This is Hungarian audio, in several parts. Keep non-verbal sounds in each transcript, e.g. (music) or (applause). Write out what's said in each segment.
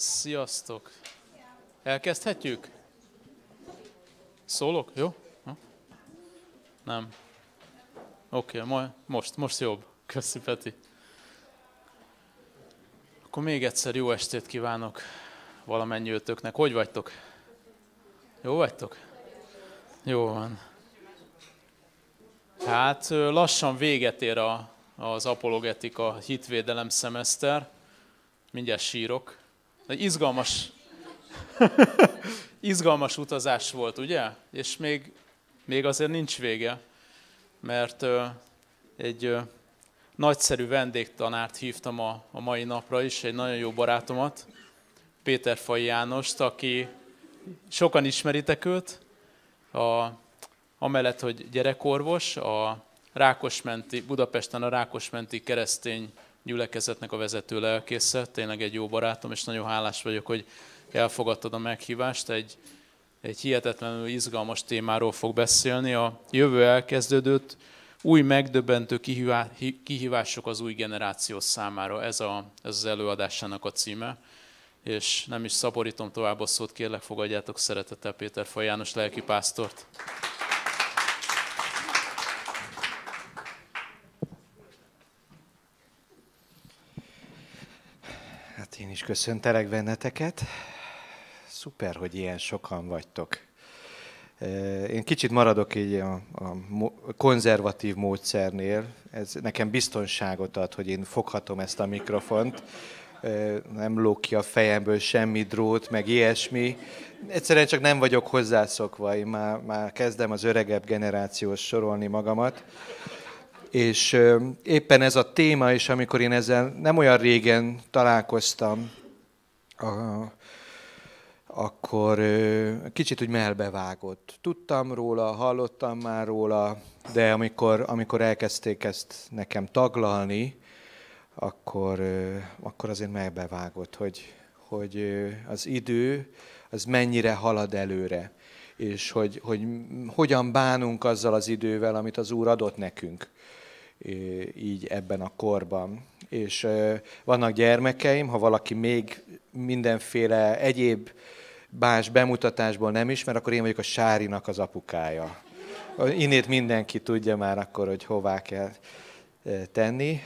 Sziasztok! Elkezdhetjük? Szólok? Jó? Ha? Nem. Oké, okay, ma, most, most jobb. Köszi, Peti. Akkor még egyszer jó estét kívánok valamennyi ötöknek. Hogy vagytok? Jó vagytok? Jó van. Hát lassan véget ér a, az apologetika hitvédelem szemeszter. Mindjárt sírok. Nagy izgalmas, (laughs) izgalmas utazás volt, ugye? És még, még azért nincs vége, mert egy nagyszerű vendégtanárt hívtam a, a mai napra is, egy nagyon jó barátomat, Péter Fai Jánost, aki sokan ismeritek őt, a, amellett, hogy gyerekorvos, a Rákosmenti, Budapesten a Rákosmenti keresztény gyülekezetnek a vezető lelkésze, tényleg egy jó barátom, és nagyon hálás vagyok, hogy elfogadtad a meghívást. Egy, egy hihetetlenül izgalmas témáról fog beszélni. A jövő elkezdődött, új megdöbbentő kihívások az új generáció számára. Ez, a, ez az előadásának a címe. És nem is szaporítom tovább a szót, kérlek fogadjátok szeretettel Péter Fajános lelkipásztort. Én is köszöntelek benneteket. Szuper, hogy ilyen sokan vagytok. Én kicsit maradok így a, a konzervatív módszernél. Ez nekem biztonságot ad, hogy én foghatom ezt a mikrofont. Nem lók ki a fejemből semmi drót, meg ilyesmi. Egyszerűen csak nem vagyok hozzászokva, én már, már kezdem az öregebb generációs sorolni magamat. És éppen ez a téma és amikor én ezzel nem olyan régen találkoztam, akkor kicsit úgy melbevágott. Tudtam róla, hallottam már róla, de amikor, amikor elkezdték ezt nekem taglalni, akkor, akkor azért melbevágott, hogy, hogy az idő az mennyire halad előre, és hogy, hogy hogyan bánunk azzal az idővel, amit az Úr adott nekünk így ebben a korban. És vannak gyermekeim, ha valaki még mindenféle egyéb más bemutatásból nem ismer, akkor én vagyok a Sárinak az apukája. Innét mindenki tudja már akkor, hogy hová kell tenni.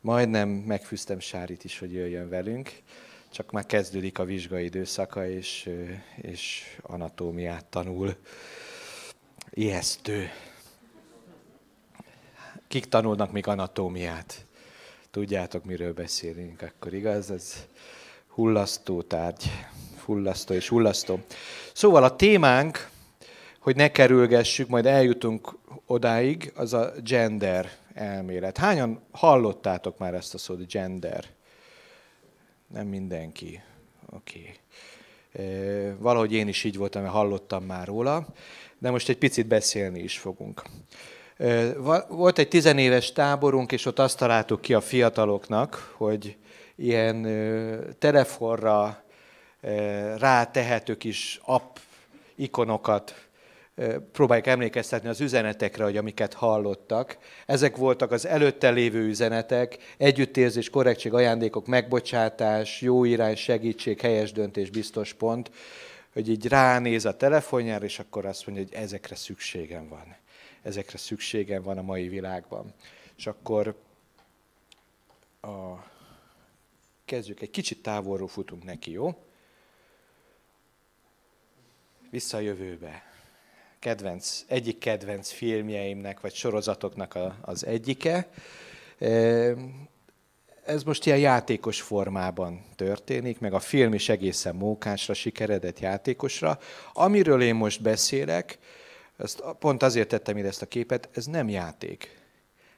Majdnem megfűztem Sárit is, hogy jöjjön velünk, csak már kezdődik a vizsgai időszaka, és, és anatómiát tanul. Ijesztő kik tanulnak még anatómiát. Tudjátok, miről beszélünk akkor, igaz? Ez hullasztó tárgy, hullasztó és hullasztó. Szóval a témánk, hogy ne kerülgessük, majd eljutunk odáig, az a gender elmélet. Hányan hallottátok már ezt a szót, gender? Nem mindenki. Oké. Okay. Valahogy én is így voltam, mert hallottam már róla, de most egy picit beszélni is fogunk. Volt egy tizenéves táborunk, és ott azt találtuk ki a fiataloknak, hogy ilyen telefonra rátehető kis app ikonokat próbáljuk emlékeztetni az üzenetekre, hogy amiket hallottak. Ezek voltak az előtte lévő üzenetek, együttérzés, korrektség, ajándékok, megbocsátás, jó irány, segítség, helyes döntés, biztos pont, hogy így ránéz a telefonjára, és akkor azt mondja, hogy ezekre szükségem van ezekre szükségem van a mai világban. És akkor a, kezdjük, egy kicsit távolról futunk neki, jó? Vissza a jövőbe. Kedvenc, egyik kedvenc filmjeimnek, vagy sorozatoknak a, az egyike. Ez most ilyen játékos formában történik, meg a film is egészen mókásra, sikeredett játékosra. Amiről én most beszélek, ezt, pont azért tettem ide ezt a képet, ez nem játék.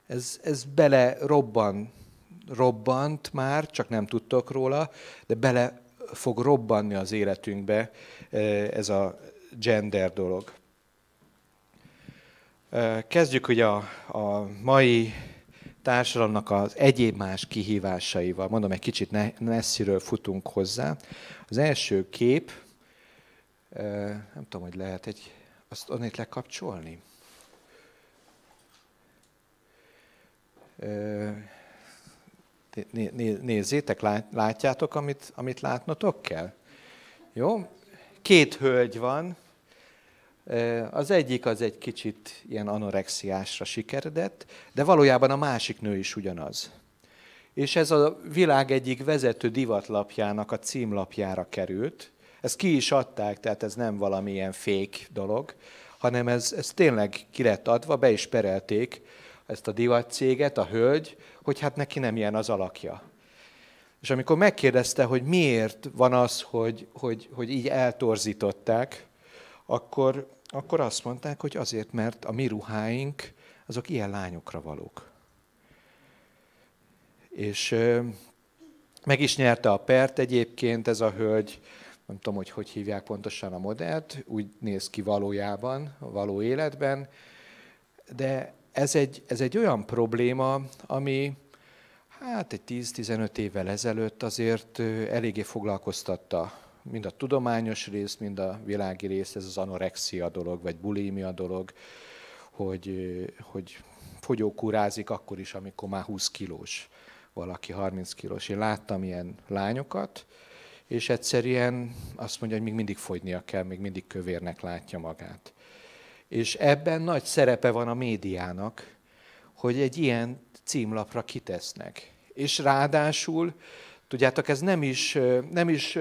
Ez, ez bele robban, robbant már, csak nem tudtok róla, de bele fog robbanni az életünkbe e, ez a gender dolog. E, kezdjük ugye a, a mai társadalomnak az egyéb más kihívásaival. Mondom, egy kicsit messziről futunk hozzá. Az első kép, e, nem tudom, hogy lehet egy azt onnét lekapcsolni? Nézzétek, látjátok, amit, amit látnotok kell? Jó? Két hölgy van. Az egyik az egy kicsit ilyen anorexiásra sikeredett, de valójában a másik nő is ugyanaz. És ez a világ egyik vezető divatlapjának a címlapjára került – ezt ki is adták, tehát ez nem valamilyen fék dolog, hanem ez, ez tényleg ki lett adva, be is perelték ezt a divatcéget, a hölgy, hogy hát neki nem ilyen az alakja. És amikor megkérdezte, hogy miért van az, hogy, hogy, hogy így eltorzították, akkor, akkor azt mondták, hogy azért, mert a mi ruháink azok ilyen lányokra valók. És meg is nyerte a pert egyébként ez a hölgy, nem tudom, hogy hogy hívják pontosan a modellt, úgy néz ki valójában, való életben, de ez egy, ez egy olyan probléma, ami hát egy 10-15 évvel ezelőtt azért eléggé foglalkoztatta mind a tudományos részt, mind a világi részt, ez az anorexia dolog, vagy bulimia dolog, hogy, hogy fogyókúrázik akkor is, amikor már 20 kilós valaki, 30 kilós. Én láttam ilyen lányokat, és egyszerűen azt mondja, hogy még mindig fogynia kell, még mindig kövérnek látja magát. És ebben nagy szerepe van a médiának, hogy egy ilyen címlapra kitesznek. És ráadásul, tudjátok, ez nem is, nem is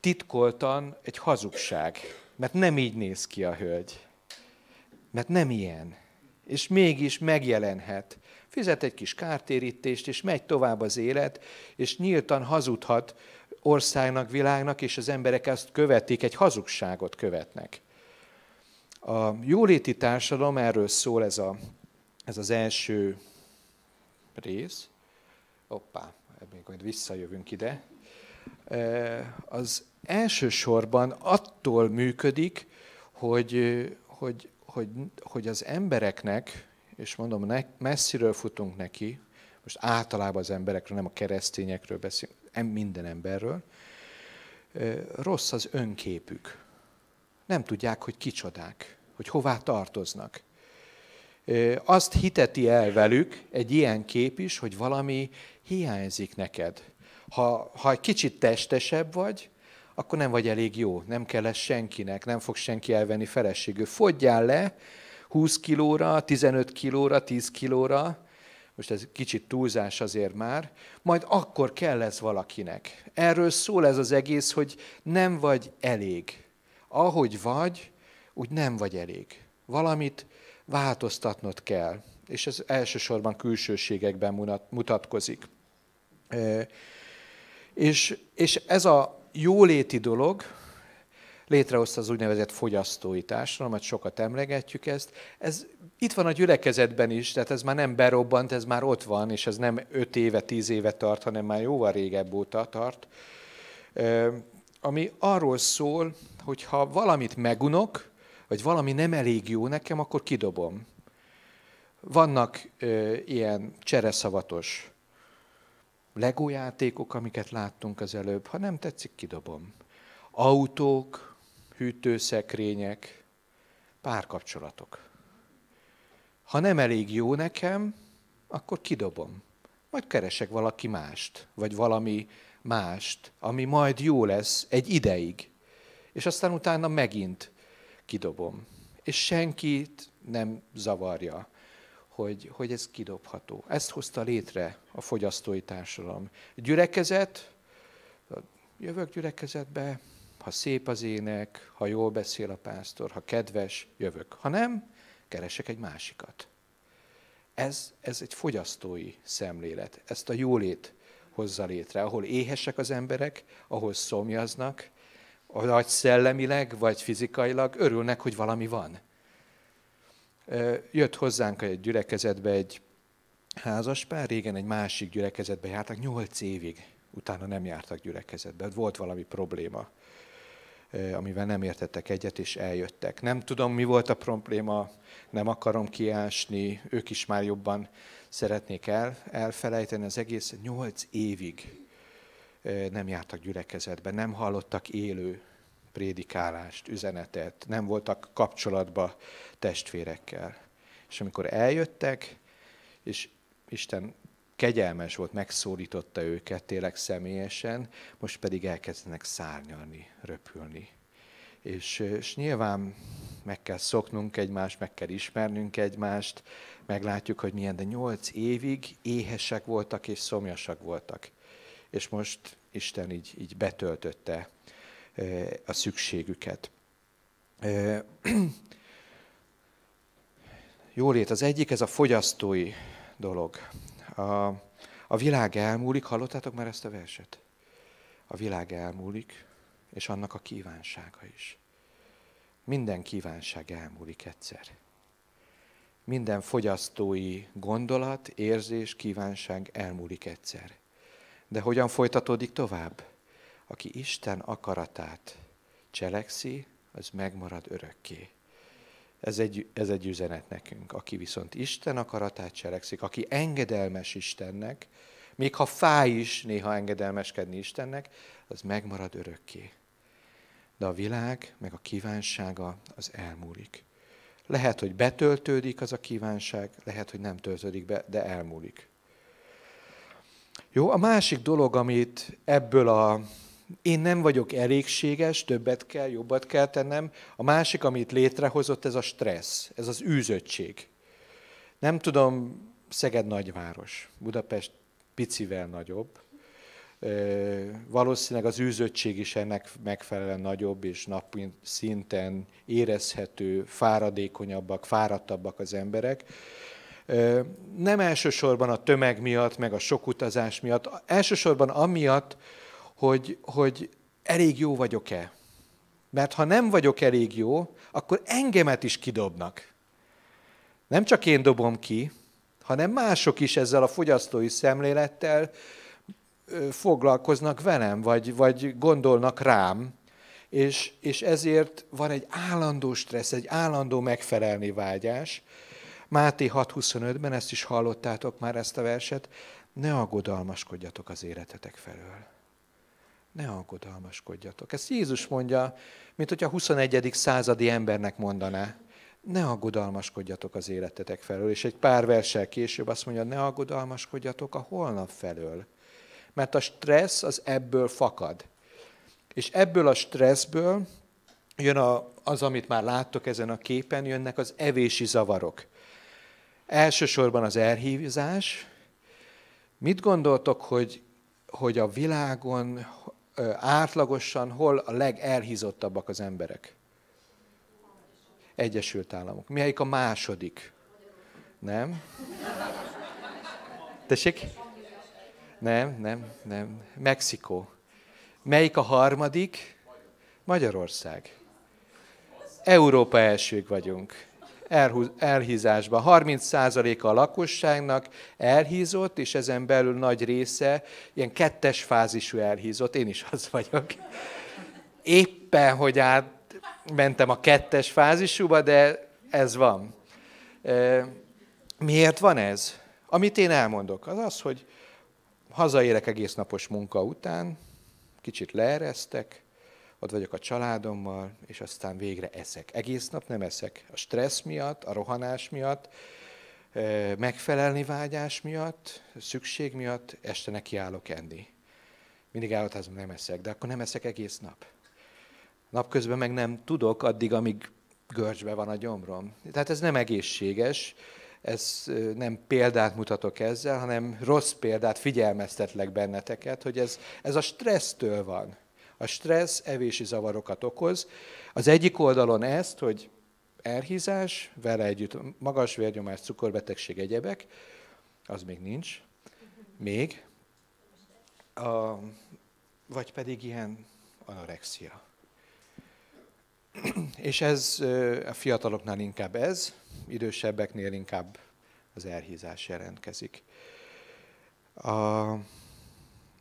titkoltan egy hazugság, mert nem így néz ki a hölgy, mert nem ilyen. És mégis megjelenhet. Fizet egy kis kártérítést, és megy tovább az élet, és nyíltan hazudhat országnak, világnak, és az emberek ezt követik, egy hazugságot követnek. A jóléti társadalom, erről szól ez, a, ez az első rész. Hoppá, még majd visszajövünk ide. Az elsősorban attól működik, hogy, hogy, hogy, hogy az embereknek, és mondom, messziről futunk neki, most általában az emberekről, nem a keresztényekről beszélünk, minden emberről, rossz az önképük. Nem tudják, hogy kicsodák, hogy hová tartoznak. Azt hiteti el velük egy ilyen kép is, hogy valami hiányzik neked. Ha, ha egy kicsit testesebb vagy, akkor nem vagy elég jó, nem kell ez senkinek, nem fog senki elvenni feleségül. Fogyjál le 20 kilóra, 15 kilóra, 10 kilóra, most ez kicsit túlzás azért már, majd akkor kell ez valakinek. Erről szól ez az egész, hogy nem vagy elég. Ahogy vagy, úgy nem vagy elég. Valamit változtatnod kell, és ez elsősorban külsőségekben mutatkozik. És, és ez a jóléti dolog, létrehozta az úgynevezett fogyasztói társadalmat, sokat emlegetjük ezt. Ez itt van a gyülekezetben is, tehát ez már nem berobbant, ez már ott van, és ez nem 5 éve, 10 éve tart, hanem már jóval régebb óta tart. Ami arról szól, hogy ha valamit megunok, vagy valami nem elég jó nekem, akkor kidobom. Vannak ö, ilyen csereszavatos legójátékok, amiket láttunk az előbb. Ha nem tetszik, kidobom. Autók, hűtőszekrények, párkapcsolatok. Ha nem elég jó nekem, akkor kidobom. Majd keresek valaki mást, vagy valami mást, ami majd jó lesz egy ideig. És aztán utána megint kidobom. És senkit nem zavarja, hogy, hogy ez kidobható. Ezt hozta létre a fogyasztói társadalom. Gyülekezet, jövök gyülekezetbe, ha szép az ének, ha jól beszél a pásztor, ha kedves, jövök. Ha nem, keresek egy másikat. Ez, ez egy fogyasztói szemlélet. Ezt a jólét hozza létre, ahol éhesek az emberek, ahol szomjaznak, vagy szellemileg, vagy fizikailag örülnek, hogy valami van. Jött hozzánk egy gyülekezetbe egy házas pár, régen egy másik gyülekezetbe jártak, nyolc évig utána nem jártak gyülekezetbe, volt valami probléma amivel nem értettek egyet, és eljöttek. Nem tudom, mi volt a probléma, nem akarom kiásni, ők is már jobban szeretnék el, elfelejteni az egész. Nyolc évig nem jártak gyülekezetbe, nem hallottak élő prédikálást, üzenetet, nem voltak kapcsolatba testvérekkel. És amikor eljöttek, és Isten kegyelmes volt, megszólította őket tényleg személyesen, most pedig elkezdenek szárnyalni, röpülni. És, és nyilván meg kell szoknunk egymást, meg kell ismernünk egymást, meglátjuk, hogy milyen, de nyolc évig éhesek voltak és szomjasak voltak. És most Isten így, így betöltötte a szükségüket. (clears throat) Jólét, az egyik, ez a fogyasztói dolog. A, a világ elmúlik, hallottátok már ezt a verset? A világ elmúlik, és annak a kívánsága is. Minden kívánság elmúlik egyszer. Minden fogyasztói gondolat, érzés, kívánság elmúlik egyszer. De hogyan folytatódik tovább? Aki Isten akaratát cselekszi, az megmarad örökké. Ez egy, ez egy üzenet nekünk. Aki viszont Isten akaratát cselekszik, aki engedelmes Istennek, még ha fáj is néha engedelmeskedni Istennek, az megmarad örökké. De a világ, meg a kívánsága az elmúlik. Lehet, hogy betöltődik az a kívánság, lehet, hogy nem töltődik be, de elmúlik. Jó, a másik dolog, amit ebből a én nem vagyok elégséges, többet kell, jobbat kell tennem. A másik, amit létrehozott, ez a stressz, ez az űzöttség. Nem tudom, Szeged nagyváros, Budapest picivel nagyobb. Valószínűleg az űzöttség is ennek megfelelően nagyobb, és napi szinten érezhető, fáradékonyabbak, fáradtabbak az emberek. Nem elsősorban a tömeg miatt, meg a sok utazás miatt, elsősorban amiatt, hogy, hogy elég jó vagyok-e. Mert ha nem vagyok elég jó, akkor engemet is kidobnak. Nem csak én dobom ki, hanem mások is ezzel a fogyasztói szemlélettel foglalkoznak velem, vagy, vagy gondolnak rám, és, és ezért van egy állandó stressz, egy állandó megfelelni vágyás. Máté 6.25-ben, ezt is hallottátok már ezt a verset, ne aggodalmaskodjatok az életetek felől ne aggodalmaskodjatok. Ezt Jézus mondja, mint hogyha a 21. századi embernek mondaná. Ne aggodalmaskodjatok az életetek felől. És egy pár versel később azt mondja, ne aggodalmaskodjatok a holnap felől. Mert a stressz az ebből fakad. És ebből a stresszből jön a, az, amit már láttok ezen a képen, jönnek az evési zavarok. Elsősorban az elhívzás. Mit gondoltok, hogy, hogy a világon átlagosan hol a legelhízottabbak az emberek? Egyesült Államok. Melyik a második? Nem? Tessék? Nem, nem, nem. Mexikó. Melyik a harmadik? Magyarország. Európa elsők vagyunk elhízásba. 30%-a a lakosságnak elhízott, és ezen belül nagy része ilyen kettes fázisú elhízott. Én is az vagyok. Éppen, hogy át mentem a kettes fázisúba, de ez van. Miért van ez? Amit én elmondok, az az, hogy hazaérek egész napos munka után, kicsit leeresztek, ott vagyok a családommal, és aztán végre eszek. Egész nap nem eszek. A stressz miatt, a rohanás miatt, megfelelni vágyás miatt, szükség miatt este nekiállok enni. Mindig állatázom, nem eszek, de akkor nem eszek egész nap. Napközben meg nem tudok addig, amíg görcsbe van a gyomrom. Tehát ez nem egészséges, ez nem példát mutatok ezzel, hanem rossz példát figyelmeztetlek benneteket, hogy ez, ez a stressztől van. A stressz evési zavarokat okoz. Az egyik oldalon ezt, hogy elhízás, vele együtt magas vérnyomás, cukorbetegség, egyebek, az még nincs, még, a, vagy pedig ilyen anorexia. És ez a fiataloknál inkább ez, idősebbeknél inkább az elhízás jelentkezik. A,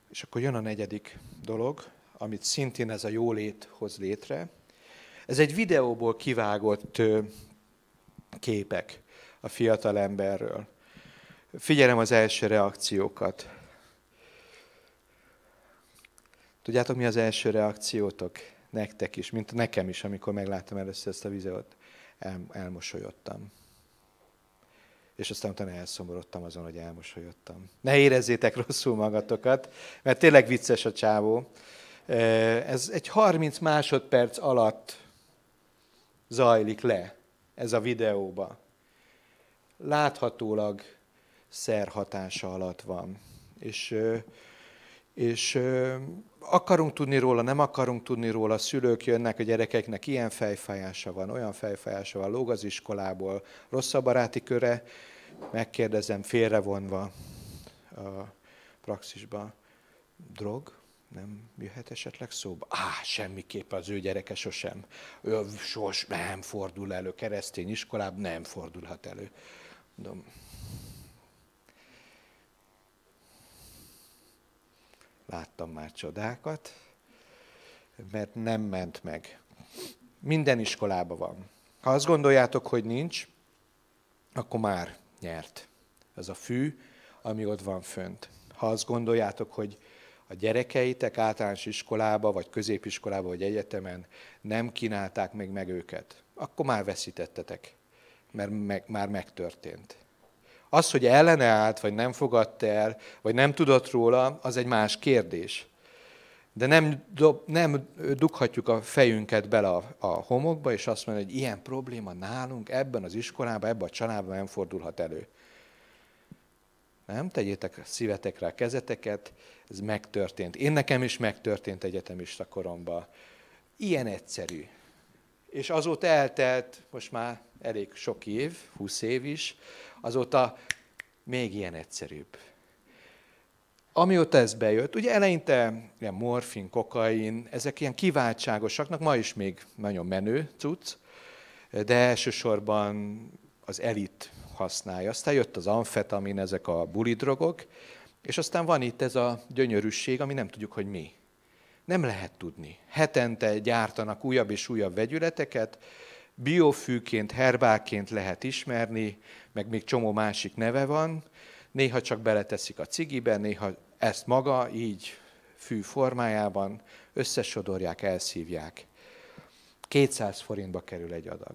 és akkor jön a negyedik dolog, amit szintén ez a jólét hoz létre. Ez egy videóból kivágott képek a fiatal emberről. Figyelem az első reakciókat. Tudjátok, mi az első reakciótok nektek is, mint nekem is, amikor megláttam először ezt a videót? El, elmosolyodtam. És aztán utána elszomorodtam azon, hogy elmosolyodtam. Ne érezzétek rosszul magatokat, mert tényleg vicces a csávó. Ez egy 30 másodperc alatt zajlik le ez a videóba. Láthatólag szerhatása alatt van. És, és akarunk tudni róla, nem akarunk tudni róla, szülők jönnek, a gyerekeknek ilyen fejfájása van, olyan fejfájása van, lóg az iskolából, rossz a baráti köre, megkérdezem félrevonva a praxisba, drog? nem jöhet esetleg szóba? Á, semmiképp az ő gyereke sosem. Ő sos nem fordul elő, keresztény iskolában nem fordulhat elő. Mondom, láttam már csodákat, mert nem ment meg. Minden iskolában van. Ha azt gondoljátok, hogy nincs, akkor már nyert. Ez a fű, ami ott van fönt. Ha azt gondoljátok, hogy a gyerekeitek általános iskolába, vagy középiskolába, vagy egyetemen nem kínálták még meg őket, akkor már veszítettetek, mert meg, már megtörtént. Az, hogy állt, vagy nem fogadta el, vagy nem tudott róla, az egy más kérdés. De nem, dob, nem dughatjuk a fejünket bele a, a homokba, és azt mondani, hogy ilyen probléma nálunk, ebben az iskolában, ebben a családban nem fordulhat elő. Nem? Tegyétek szívetekre a kezeteket, ez megtörtént. Én nekem is megtörtént egyetemista koromban. Ilyen egyszerű. És azóta eltelt, most már elég sok év, húsz év is, azóta még ilyen egyszerűbb. Amióta ez bejött, ugye eleinte ilyen morfin, kokain, ezek ilyen kiváltságosaknak, ma is még nagyon menő cucc, de elsősorban az elit használja. Aztán jött az amfetamin, ezek a bulidrogok, és aztán van itt ez a gyönyörűség, ami nem tudjuk, hogy mi. Nem lehet tudni. Hetente gyártanak újabb és újabb vegyületeket, biofűként, herbáként lehet ismerni, meg még csomó másik neve van. Néha csak beleteszik a cigibe, néha ezt maga így fű formájában összesodorják, elszívják. 200 forintba kerül egy adag.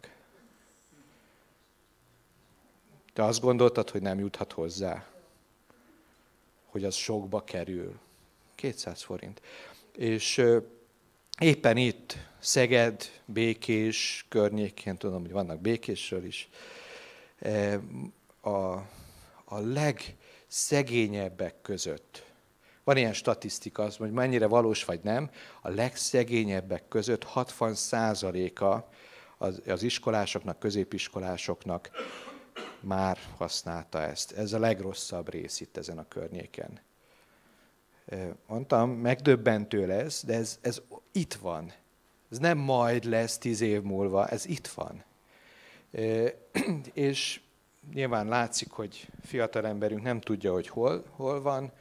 Te azt gondoltad, hogy nem juthat hozzá, hogy az sokba kerül. 200 forint. És éppen itt, Szeged, Békés környékén, tudom, hogy vannak Békésről is, e, a, a legszegényebbek között, van ilyen statisztika, az, hogy mennyire valós vagy nem, a legszegényebbek között 60%-a az, az iskolásoknak, középiskolásoknak már használta ezt. Ez a legrosszabb rész itt ezen a környéken. Mondtam, megdöbbentő lesz, de ez, ez itt van. Ez nem majd lesz tíz év múlva, ez itt van. (clears throat) És nyilván látszik, hogy fiatal emberünk nem tudja, hogy hol, hol van.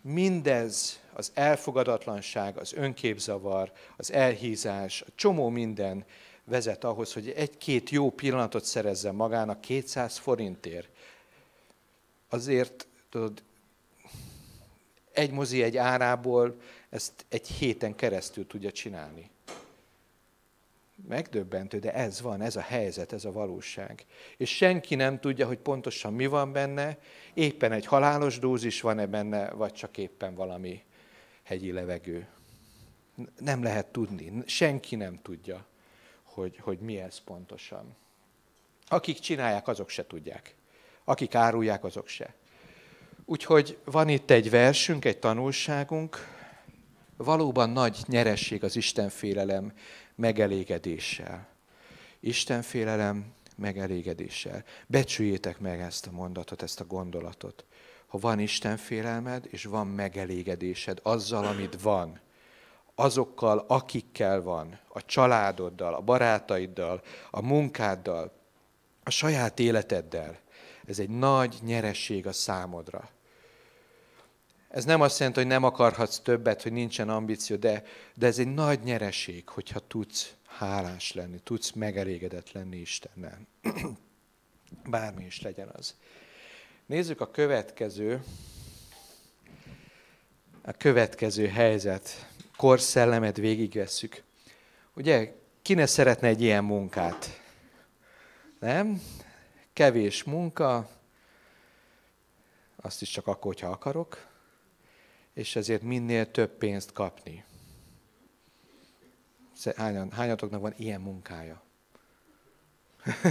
Mindez, az elfogadatlanság, az önképzavar, az elhízás, a csomó minden, vezet ahhoz, hogy egy-két jó pillanatot szerezzen magának 200 forintért. Azért, tudod, egy mozi egy árából ezt egy héten keresztül tudja csinálni. Megdöbbentő, de ez van, ez a helyzet, ez a valóság. És senki nem tudja, hogy pontosan mi van benne, éppen egy halálos dózis van-e benne, vagy csak éppen valami hegyi levegő. Nem lehet tudni, senki nem tudja hogy, hogy mi ez pontosan. Akik csinálják, azok se tudják. Akik árulják, azok se. Úgyhogy van itt egy versünk, egy tanulságunk. Valóban nagy nyeresség az Istenfélelem megelégedéssel. Istenfélelem megelégedéssel. Becsüljétek meg ezt a mondatot, ezt a gondolatot. Ha van Isten félelmed, és van megelégedésed azzal, amit van, azokkal, akikkel van, a családoddal, a barátaiddal, a munkáddal, a saját életeddel. Ez egy nagy nyeresség a számodra. Ez nem azt jelenti, hogy nem akarhatsz többet, hogy nincsen ambíció, de, de ez egy nagy nyereség, hogyha tudsz hálás lenni, tudsz megelégedett lenni Istennel. (clears throat) Bármi is legyen az. Nézzük a következő, a következő helyzet korszellemet végigvesszük. Ugye, ki ne szeretne egy ilyen munkát? Nem? Kevés munka, azt is csak akkor, hogyha akarok, és ezért minél több pénzt kapni. Hányan, hányatoknak van ilyen munkája? (laughs)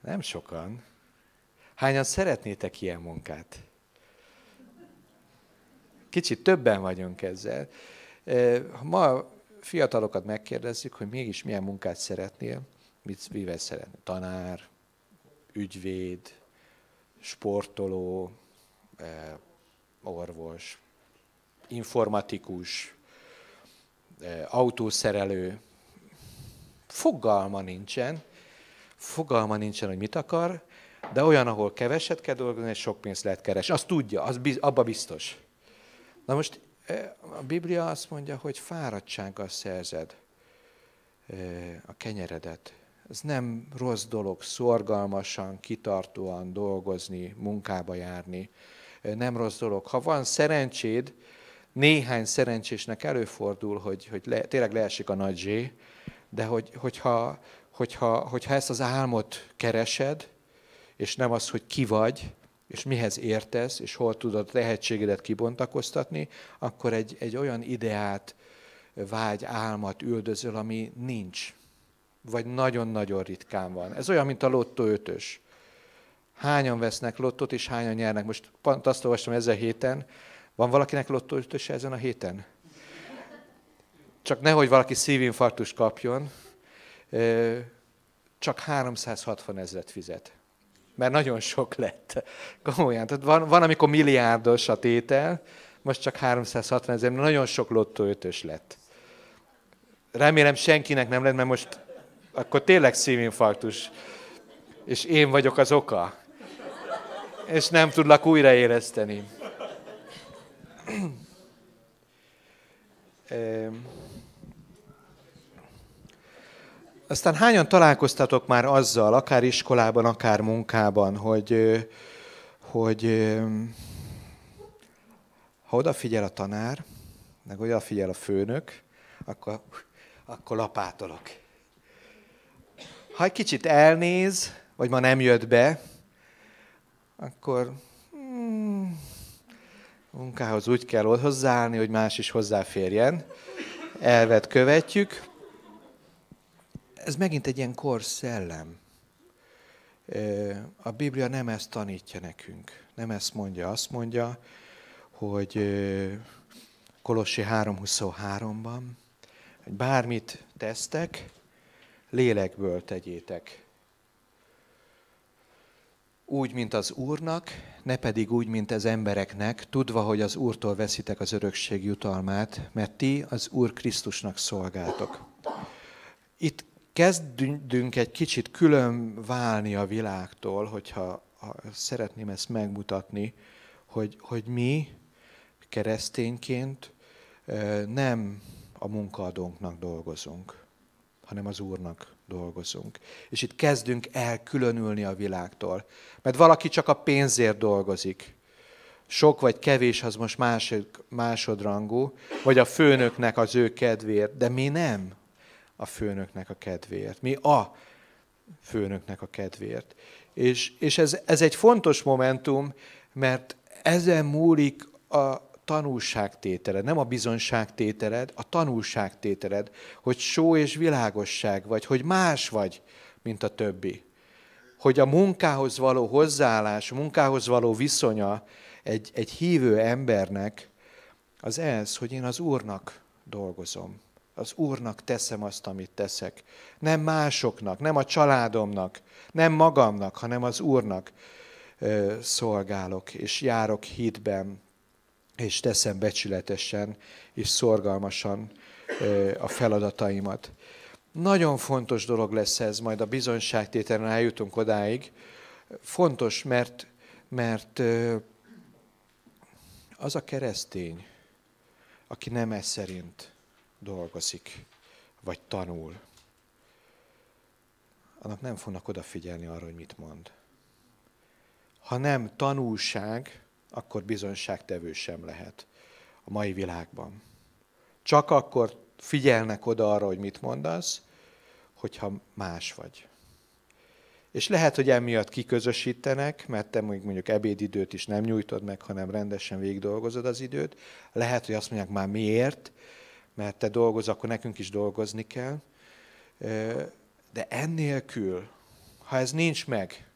Nem sokan. Hányan szeretnétek ilyen munkát? kicsit többen vagyunk ezzel. Ha ma fiatalokat megkérdezzük, hogy mégis milyen munkát szeretnél, mit, mivel szeretnél? Tanár, ügyvéd, sportoló, orvos, informatikus, autószerelő. Fogalma nincsen, fogalma nincsen, hogy mit akar, de olyan, ahol keveset kell dolgozni, és sok pénzt lehet keresni. Azt tudja, az, abba biztos. Na most a Biblia azt mondja, hogy fáradtsággal szerzed a kenyeredet. Ez nem rossz dolog szorgalmasan, kitartóan dolgozni, munkába járni. Nem rossz dolog. Ha van szerencséd, néhány szerencsésnek előfordul, hogy, hogy le, tényleg leesik a nagy zsé, de hogy, hogyha, hogyha, hogyha ezt az álmot keresed, és nem az, hogy ki vagy, és mihez értesz, és hol tudod tehetségedet kibontakoztatni, akkor egy, egy olyan ideát, vágy, álmat üldözöl, ami nincs. Vagy nagyon-nagyon ritkán van. Ez olyan, mint a lottó ötös. Hányan vesznek lottót, és hányan nyernek? Most pont azt olvastam ezen a héten. Van valakinek lottó ötöse ezen a héten? Csak nehogy valaki szívinfarktus kapjon. Csak 360 ezeret fizet mert nagyon sok lett. Komolyan, tehát van, van amikor milliárdos a tétel, most csak 360 ezer, nagyon sok lottó ötös lett. Remélem senkinek nem lett, mert most akkor tényleg szívinfarktus, és én vagyok az oka. És nem tudlak újraéleszteni. Aztán hányan találkoztatok már azzal, akár iskolában, akár munkában, hogy, hogy ha odafigyel a tanár, meg odafigyel a főnök, akkor, akkor lapátolok. Ha egy kicsit elnéz, vagy ma nem jött be, akkor hmm, munkához úgy kell hozzáállni, hogy más is hozzáférjen. Elvet követjük ez megint egy ilyen korszellem. A Biblia nem ezt tanítja nekünk, nem ezt mondja, azt mondja, hogy Kolossi 3.23-ban, hogy bármit tesztek, lélekből tegyétek. Úgy, mint az Úrnak, ne pedig úgy, mint az embereknek, tudva, hogy az Úrtól veszitek az örökség jutalmát, mert ti az Úr Krisztusnak szolgáltok. Itt kezdünk egy kicsit külön válni a világtól, hogyha ha szeretném ezt megmutatni, hogy, hogy mi keresztényként nem a munkaadónknak dolgozunk, hanem az Úrnak dolgozunk. És itt kezdünk elkülönülni a világtól. Mert valaki csak a pénzért dolgozik. Sok vagy kevés az most másod, másodrangú, vagy a főnöknek az ő kedvéért, de mi nem a főnöknek a kedvéért. Mi a főnöknek a kedvéért. És, és ez, ez egy fontos momentum, mert ezen múlik a tanulságtételed, nem a bizonságtételed, a tanulságtételed, hogy só és világosság vagy, hogy más vagy, mint a többi. Hogy a munkához való hozzáállás, a munkához való viszonya egy, egy hívő embernek az ez, hogy én az Úrnak dolgozom az Úrnak teszem azt, amit teszek. Nem másoknak, nem a családomnak, nem magamnak, hanem az Úrnak ö, szolgálok, és járok hitben, és teszem becsületesen és szorgalmasan ö, a feladataimat. Nagyon fontos dolog lesz ez, majd a bizonyságtételen eljutunk odáig. Fontos, mert, mert ö, az a keresztény, aki nem ez szerint dolgozik, vagy tanul, annak nem fognak odafigyelni arra, hogy mit mond. Ha nem tanulság, akkor bizonságtevő sem lehet a mai világban. Csak akkor figyelnek oda arra, hogy mit mondasz, hogyha más vagy. És lehet, hogy emiatt kiközösítenek, mert te mondjuk ebédidőt is nem nyújtod meg, hanem rendesen dolgozod az időt. Lehet, hogy azt mondják már miért, mert te dolgoz, akkor nekünk is dolgozni kell. De ennélkül, ha ez nincs meg,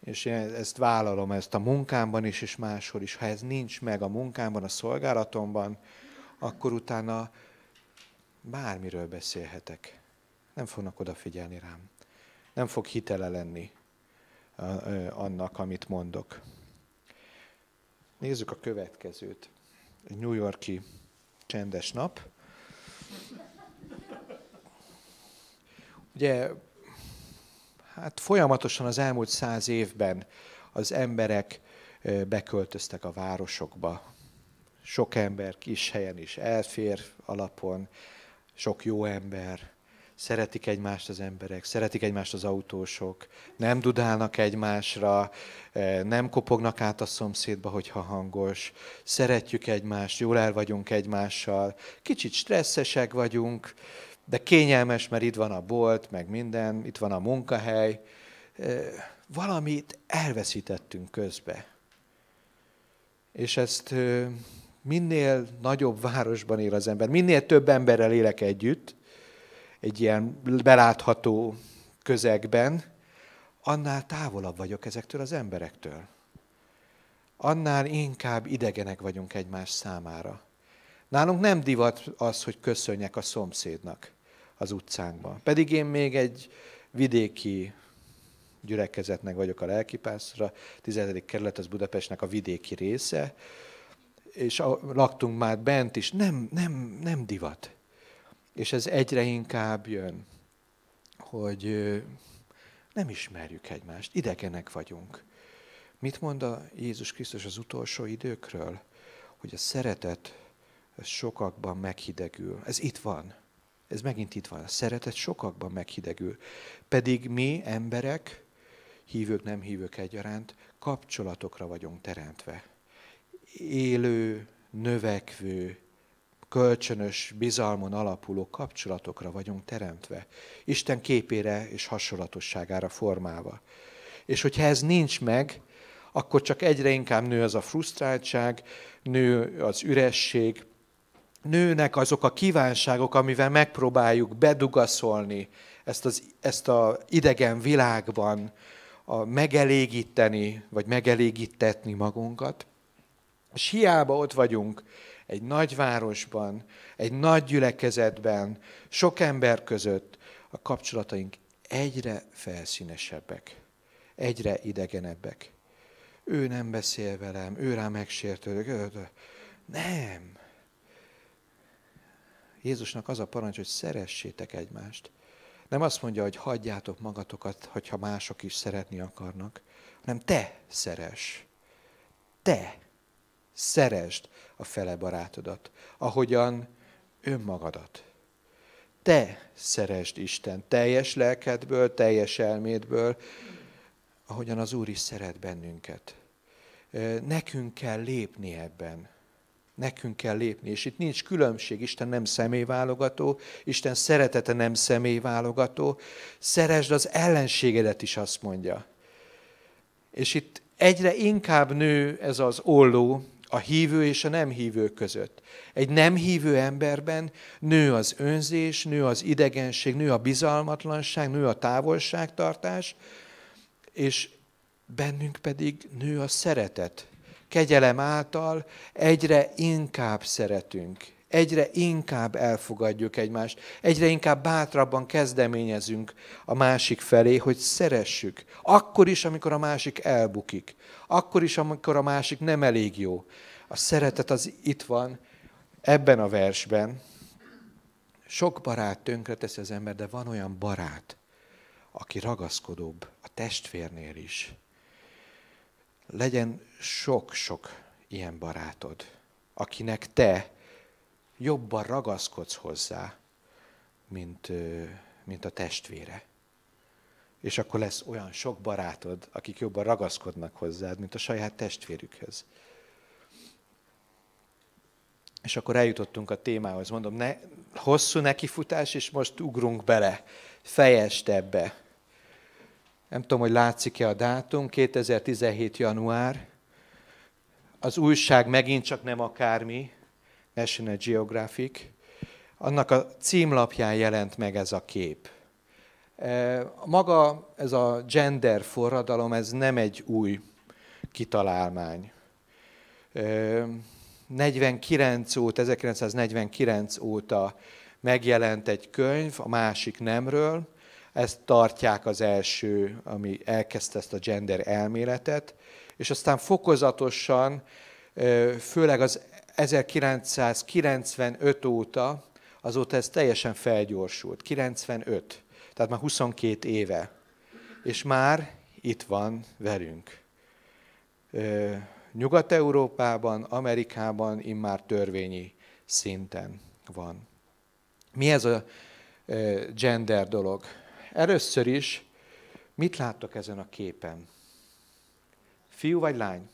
és én ezt vállalom, ezt a munkámban is, és máshol is, ha ez nincs meg a munkámban, a szolgálatomban, akkor utána bármiről beszélhetek. Nem fognak odafigyelni rám. Nem fog hitele lenni annak, amit mondok. Nézzük a következőt. Egy New Yorki csendes nap. Ugye, hát folyamatosan az elmúlt száz évben az emberek beköltöztek a városokba. Sok ember kis helyen is elfér alapon, sok jó ember, szeretik egymást az emberek, szeretik egymást az autósok, nem dudálnak egymásra, eh, nem kopognak át a szomszédba, hogyha hangos, szeretjük egymást, jól el vagyunk egymással, kicsit stresszesek vagyunk, de kényelmes, mert itt van a bolt, meg minden, itt van a munkahely. Eh, valamit elveszítettünk közbe. És ezt eh, minél nagyobb városban él az ember, minél több emberrel élek együtt, egy ilyen belátható közegben, annál távolabb vagyok ezektől az emberektől. Annál inkább idegenek vagyunk egymás számára. Nálunk nem divat az, hogy köszönjek a szomszédnak az utcánkban. Pedig én még egy vidéki gyülekezetnek vagyok a lelkipászra, 17. kerület az Budapestnek a vidéki része, és laktunk már bent is, nem, nem, nem divat és ez egyre inkább jön, hogy nem ismerjük egymást, idegenek vagyunk. Mit mond a Jézus Krisztus az utolsó időkről? Hogy a szeretet ez sokakban meghidegül. Ez itt van. Ez megint itt van. A szeretet sokakban meghidegül. Pedig mi, emberek, hívők, nem hívők egyaránt, kapcsolatokra vagyunk teremtve. Élő, növekvő, kölcsönös bizalmon alapuló kapcsolatokra vagyunk teremtve, Isten képére és hasonlatosságára formálva. És hogyha ez nincs meg, akkor csak egyre inkább nő az a frusztráltság, nő az üresség, nőnek azok a kívánságok, amivel megpróbáljuk bedugaszolni ezt az ezt a idegen világban, a megelégíteni, vagy megelégítetni magunkat. És hiába ott vagyunk, egy nagy városban, egy nagy gyülekezetben, sok ember között a kapcsolataink egyre felszínesebbek, egyre idegenebbek. Ő nem beszél velem, ő rá megsértődik. Nem. Jézusnak az a parancs, hogy szeressétek egymást. Nem azt mondja, hogy hagyjátok magatokat, hogyha mások is szeretni akarnak, hanem te szeres. Te Szeresd a fele barátodat, ahogyan önmagadat. Te szeresd Isten teljes lelkedből, teljes elmédből, ahogyan az Úr is szeret bennünket. Nekünk kell lépni ebben. Nekünk kell lépni, és itt nincs különbség, Isten nem személyválogató, Isten szeretete nem személyválogató. Szeresd az ellenségedet is, azt mondja. És itt egyre inkább nő ez az olló, a hívő és a nem hívő között. Egy nem hívő emberben nő az önzés, nő az idegenség, nő a bizalmatlanság, nő a távolságtartás, és bennünk pedig nő a szeretet. Kegyelem által egyre inkább szeretünk, egyre inkább elfogadjuk egymást, egyre inkább bátrabban kezdeményezünk a másik felé, hogy szeressük. Akkor is, amikor a másik elbukik akkor is, amikor a másik nem elég jó. A szeretet az itt van, ebben a versben. Sok barát tönkreteszi az ember, de van olyan barát, aki ragaszkodóbb a testvérnél is. Legyen sok-sok ilyen barátod, akinek te jobban ragaszkodsz hozzá, mint, mint a testvére és akkor lesz olyan sok barátod, akik jobban ragaszkodnak hozzád, mint a saját testvérükhöz. És akkor eljutottunk a témához. Mondom, ne, hosszú nekifutás, és most ugrunk bele. Fejest ebbe. Nem tudom, hogy látszik-e a dátum, 2017. január. Az újság megint csak nem akármi, National Geographic. Annak a címlapján jelent meg ez a kép. Maga ez a gender forradalom, ez nem egy új kitalálmány. 49 óta, 1949 óta megjelent egy könyv a másik nemről, ezt tartják az első, ami elkezdte ezt a gender elméletet, és aztán fokozatosan, főleg az 1995 óta, azóta ez teljesen felgyorsult, 95 tehát már 22 éve. És már itt van velünk. Nyugat-Európában, Amerikában immár törvényi szinten van. Mi ez a gender dolog? Először is, mit láttok ezen a képen? Fiú vagy lány?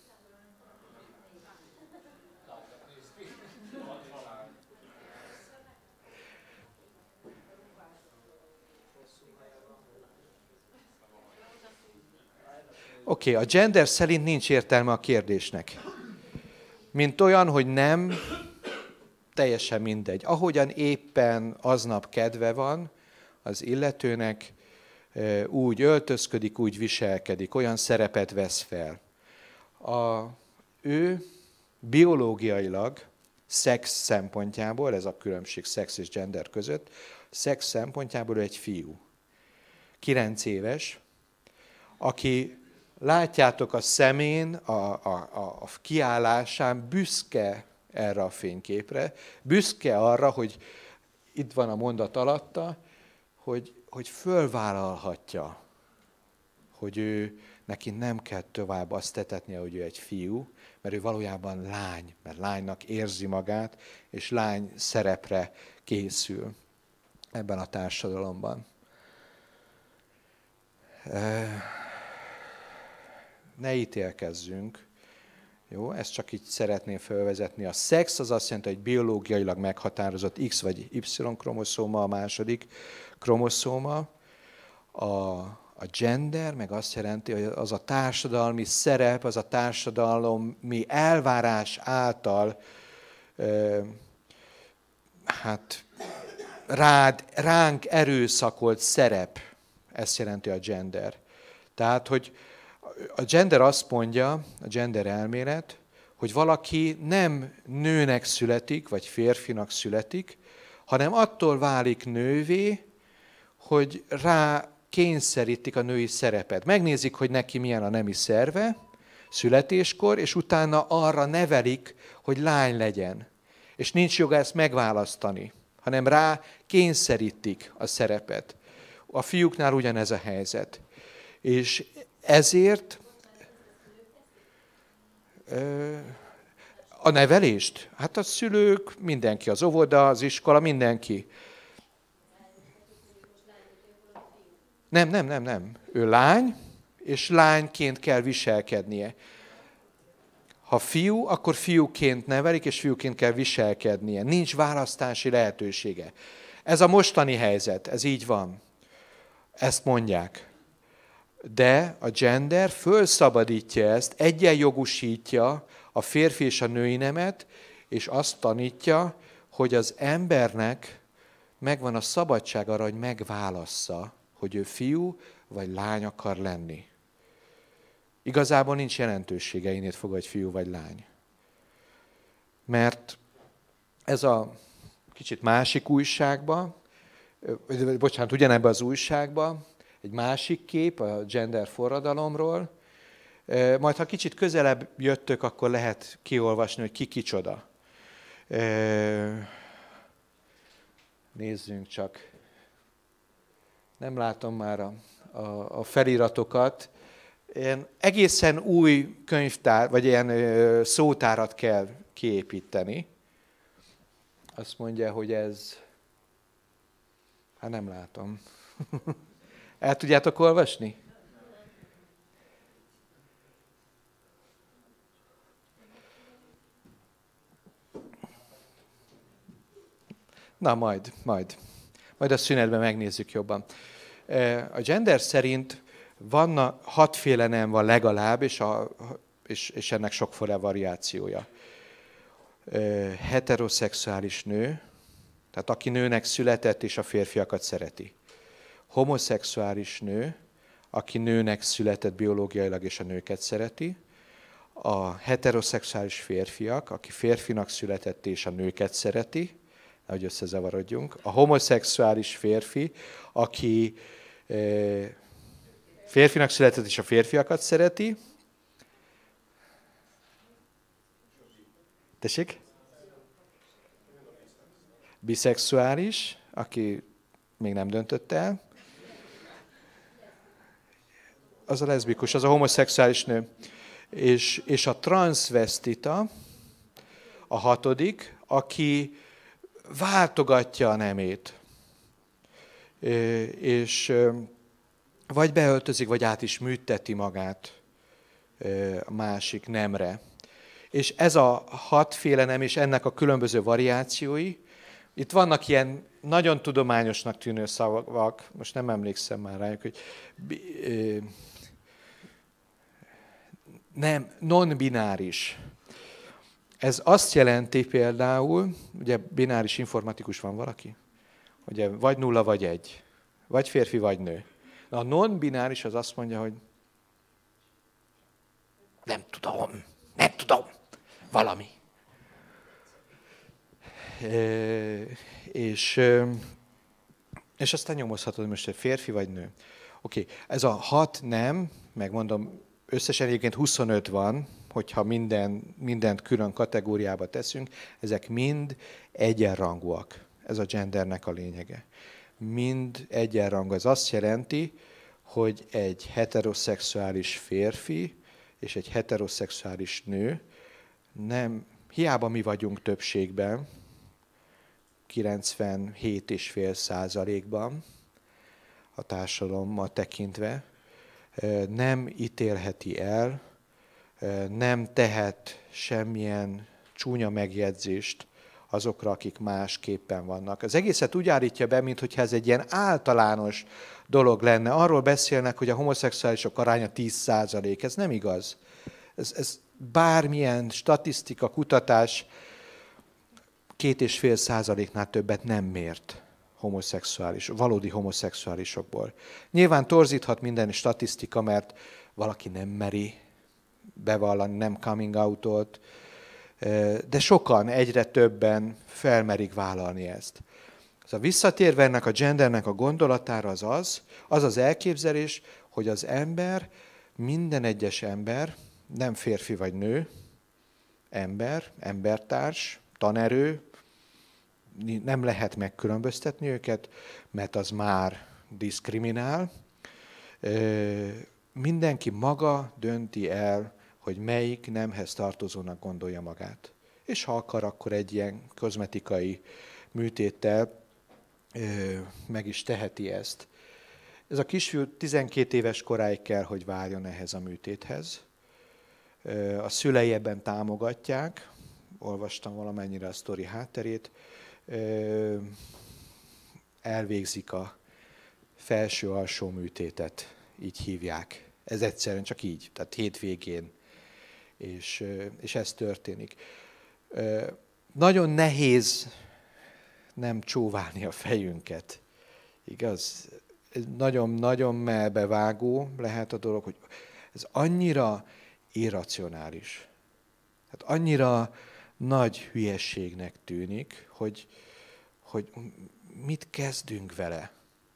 Oké, okay, a gender szerint nincs értelme a kérdésnek. Mint olyan, hogy nem, teljesen mindegy. Ahogyan éppen aznap kedve van az illetőnek, úgy öltözködik, úgy viselkedik, olyan szerepet vesz fel. A, ő biológiailag, szex szempontjából, ez a különbség szex és gender között, szex szempontjából egy fiú, 9 éves, aki Látjátok a szemén, a, a, a kiállásán büszke erre a fényképre, büszke arra, hogy itt van a mondat alatta, hogy, hogy fölvállalhatja, hogy ő, neki nem kell tovább azt tetetnie, hogy ő egy fiú, mert ő valójában lány, mert lánynak érzi magát, és lány szerepre készül ebben a társadalomban ne ítélkezzünk. Jó, ezt csak így szeretném felvezetni. A szex az azt jelenti, hogy biológiailag meghatározott X vagy Y kromoszóma, a második kromoszóma. A, a gender meg azt jelenti, hogy az a társadalmi szerep, az a társadalmi elvárás által ö, hát rád, ránk erőszakolt szerep. Ezt jelenti a gender. Tehát, hogy a gender azt mondja, a gender elmélet, hogy valaki nem nőnek születik, vagy férfinak születik, hanem attól válik nővé, hogy rá kényszerítik a női szerepet. Megnézik, hogy neki milyen a nemi szerve születéskor, és utána arra nevelik, hogy lány legyen. És nincs joga ezt megválasztani, hanem rá kényszerítik a szerepet. A fiúknál ugyanez a helyzet. És ezért a nevelést, hát a szülők, mindenki, az óvoda, az iskola, mindenki. Nem, nem, nem, nem. Ő lány, és lányként kell viselkednie. Ha fiú, akkor fiúként nevelik, és fiúként kell viselkednie. Nincs választási lehetősége. Ez a mostani helyzet, ez így van. Ezt mondják de a gender fölszabadítja ezt, egyenjogosítja a férfi és a női nemet, és azt tanítja, hogy az embernek megvan a szabadság arra, hogy megválassza, hogy ő fiú vagy lány akar lenni. Igazából nincs jelentősége innét fog, hogy fiú vagy lány. Mert ez a kicsit másik újságba, bocsánat, ugyanebben az újságban, egy másik kép a gender forradalomról. Majd ha kicsit közelebb jöttök, akkor lehet kiolvasni, hogy ki kicsoda. Nézzünk csak. Nem látom már a, a, a feliratokat. Ilyen egészen új könyvtár, vagy ilyen szótárat kell kiépíteni. Azt mondja, hogy ez... Hát nem látom. (laughs) El tudjátok olvasni? Na, majd, majd. Majd a szünetben megnézzük jobban. A gender szerint vanna hatféle nem van legalább, és, a, és, és ennek sokféle variációja. Heteroszexuális nő, tehát aki nőnek született és a férfiakat szereti homoszexuális nő, aki nőnek született biológiailag és a nőket szereti, a heteroszexuális férfiak, aki férfinak született és a nőket szereti, nehogy összezavarodjunk, a homoszexuális férfi, aki eh, férfinak született és a férfiakat szereti, Tessék? Biszexuális, aki még nem döntött el az a leszbikus, az a homoszexuális nő. És, és a transvestita, a hatodik, aki váltogatja a nemét. És vagy beöltözik, vagy át is műteti magát a másik nemre. És ez a hatféle nem, és ennek a különböző variációi, itt vannak ilyen nagyon tudományosnak tűnő szavak, most nem emlékszem már rájuk, hogy nem, non-bináris. Ez azt jelenti például, ugye bináris informatikus van valaki? Ugye vagy nulla, vagy egy. Vagy férfi, vagy nő. Na, a non-bináris az azt mondja, hogy nem tudom, nem tudom, valami. és, és aztán nyomozhatod most, hogy férfi vagy nő. Oké, okay. ez a hat nem, megmondom, Összesen egyébként 25 van, hogyha minden, mindent külön kategóriába teszünk, ezek mind egyenrangúak. Ez a gendernek a lényege. Mind egyenrang. Ez azt jelenti, hogy egy heteroszexuális férfi és egy heteroszexuális nő nem, hiába mi vagyunk többségben, 97,5 százalékban a társadalommal tekintve, nem ítélheti el, nem tehet semmilyen csúnya megjegyzést azokra, akik másképpen vannak. Az egészet úgy állítja be, mintha ez egy ilyen általános dolog lenne. Arról beszélnek, hogy a homoszexuálisok aránya 10%. Ez nem igaz. Ez, ez bármilyen statisztika, kutatás két és fél százaléknál többet nem mért homoszexuális, valódi homoszexuálisokból. Nyilván torzíthat minden statisztika, mert valaki nem meri bevallani, nem coming outot, de sokan, egyre többen felmerik vállalni ezt. Ez a visszatérve ennek a gendernek a gondolatára az az, az az elképzelés, hogy az ember, minden egyes ember, nem férfi vagy nő, ember, embertárs, tanerő, nem lehet megkülönböztetni őket, mert az már diszkriminál. Mindenki maga dönti el, hogy melyik nemhez tartozónak gondolja magát. És ha akar, akkor egy ilyen kozmetikai műtéttel meg is teheti ezt. Ez a kisfiú 12 éves koráig kell, hogy várjon ehhez a műtéthez. A szülei ebben támogatják, olvastam valamennyire a sztori hátterét, elvégzik a felső-alsó műtétet, így hívják. Ez egyszerűen csak így, tehát hétvégén, és, és ez történik. Nagyon nehéz nem csóválni a fejünket, igaz? Nagyon-nagyon melbevágó lehet a dolog, hogy ez annyira irracionális. Tehát annyira nagy hülyességnek tűnik, hogy, hogy mit kezdünk vele.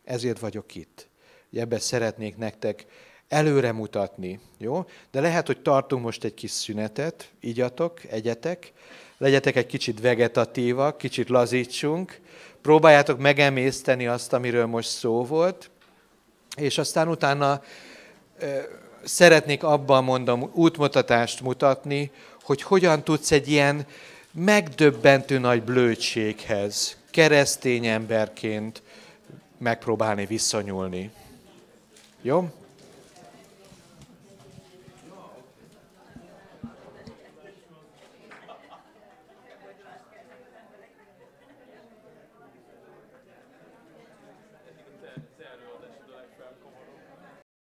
Ezért vagyok itt. Ebbe szeretnék nektek előre mutatni, jó? De lehet, hogy tartunk most egy kis szünetet, igyatok, egyetek, legyetek egy kicsit vegetatívak, kicsit lazítsunk, próbáljátok megemészteni azt, amiről most szó volt, és aztán utána ö, szeretnék abban mondom útmutatást mutatni, hogy hogyan tudsz egy ilyen megdöbbentő nagy blödséghez keresztény emberként megpróbálni visszanyúlni. Jó?